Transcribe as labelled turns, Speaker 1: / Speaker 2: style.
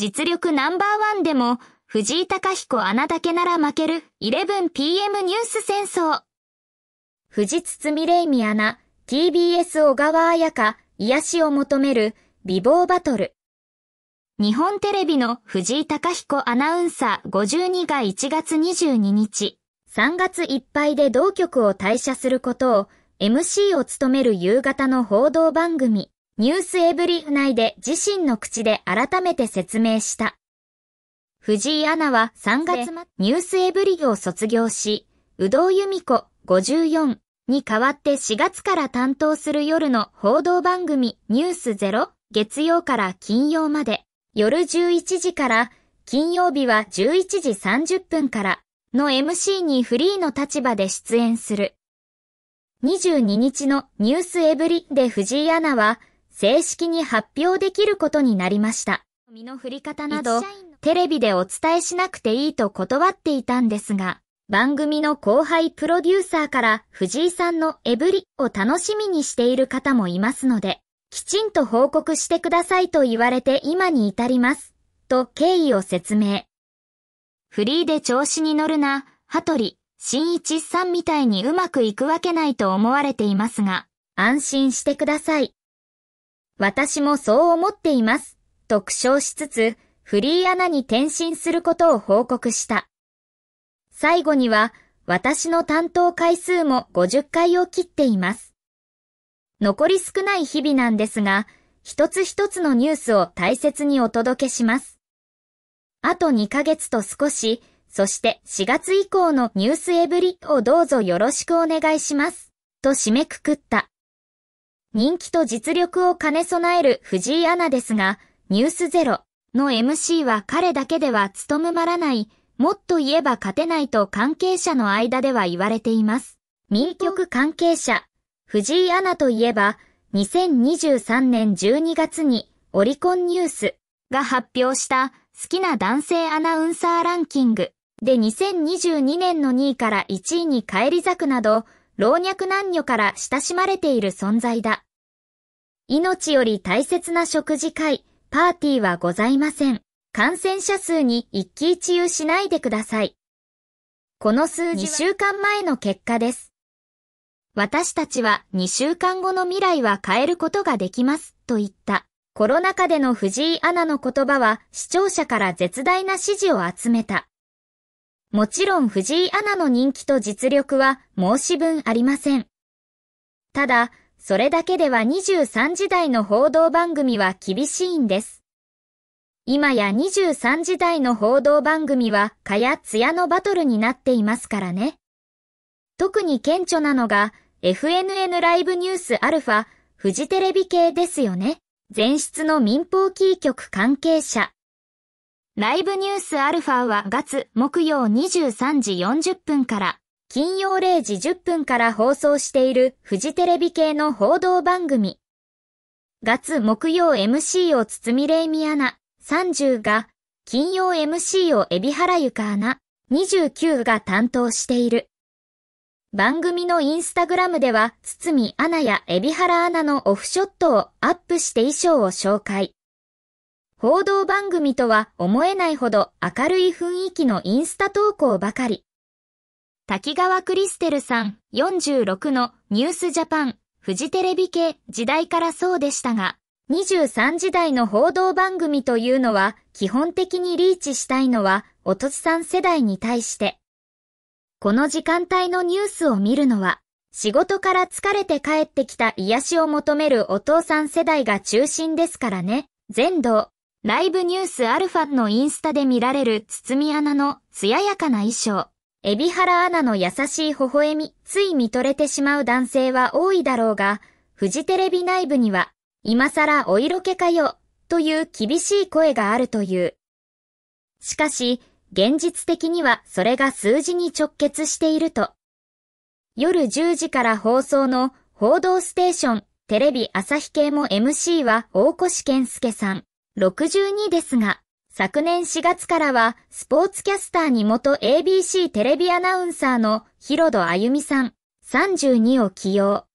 Speaker 1: 実力ナンバーワンでも、藤井隆彦穴だけなら負ける 11PM ニュース戦争。藤堤玲美アナ、TBS 小川彩香、癒しを求める美貌バトル。日本テレビの藤井隆彦アナウンサー52が1月22日、3月いっぱいで同局を退社することを MC を務める夕方の報道番組、ニュースエブリフ内で自身の口で改めて説明した。藤井アナは3月末、ニュースエブリを卒業し、宇働由美子54に代わって4月から担当する夜の報道番組ニュースゼロ月曜から金曜まで夜11時から金曜日は11時30分からの MC にフリーの立場で出演する。22日のニュースエブリで藤井アナは正式に発表できることになりました。身の振り方など、テレビでお伝えしなくていいと断っていたんですが、番組の後輩プロデューサーから藤井さんのエブリを楽しみにしている方もいますので、きちんと報告してくださいと言われて今に至ります、と経緯を説明。フリーで調子に乗るな、羽鳥、新一さんみたいにうまくいくわけないと思われていますが、安心してください。私もそう思っています、と苦笑しつつ、フリーアナに転身することを報告した。最後には、私の担当回数も50回を切っています。残り少ない日々なんですが、一つ一つのニュースを大切にお届けします。あと2ヶ月と少し、そして4月以降のニュースエブリをどうぞよろしくお願いします。と締めくくった。人気と実力を兼ね備える藤井アナですが、ニュースゼロの MC は彼だけでは務まらない、もっと言えば勝てないと関係者の間では言われています。民局関係者、藤井アナといえば、2023年12月にオリコンニュースが発表した好きな男性アナウンサーランキングで2022年の2位から1位に返り咲くなど、老若男女から親しまれている存在だ。命より大切な食事会、パーティーはございません。感染者数に一喜一憂しないでください。この数字2週間前の結果です。私たちは2週間後の未来は変えることができます、と言った。コロナ禍での藤井アナの言葉は視聴者から絶大な支持を集めた。もちろん藤井アナの人気と実力は申し分ありません。ただ、それだけでは23時代の報道番組は厳しいんです。今や23時代の報道番組は、かやつやのバトルになっていますからね。特に顕著なのが、FNN ライブニュースアルファ、フジテレビ系ですよね。前室の民放キー局関係者。ライブニュースアルファは月木曜23時40分から、金曜0時10分から放送しているフジテレビ系の報道番組。月木曜 MC を堤レイミアナ、30が、金曜 MC を海老原ユカアナ、29が担当している。番組のインスタグラムでは、みアナや海老原アナのオフショットをアップして衣装を紹介。報道番組とは思えないほど明るい雰囲気のインスタ投稿ばかり。滝川クリステルさん、46のニュースジャパン、フジテレビ系時代からそうでしたが、23時代の報道番組というのは、基本的にリーチしたいのは、おとつさん世代に対して。この時間帯のニュースを見るのは、仕事から疲れて帰ってきた癒しを求めるお父さん世代が中心ですからね。全道、ライブニュースアルファのインスタで見られる包み穴の艶やかな衣装。エビハラアナの優しい微笑み、つい見とれてしまう男性は多いだろうが、フジテレビ内部には、今更お色気かよ、という厳しい声があるという。しかし、現実的にはそれが数字に直結していると。夜10時から放送の報道ステーション、テレビ朝日系も MC は大越健介さん、62ですが、昨年4月からは、スポーツキャスターに元 ABC テレビアナウンサーの広戸あゆみさん、32を起用。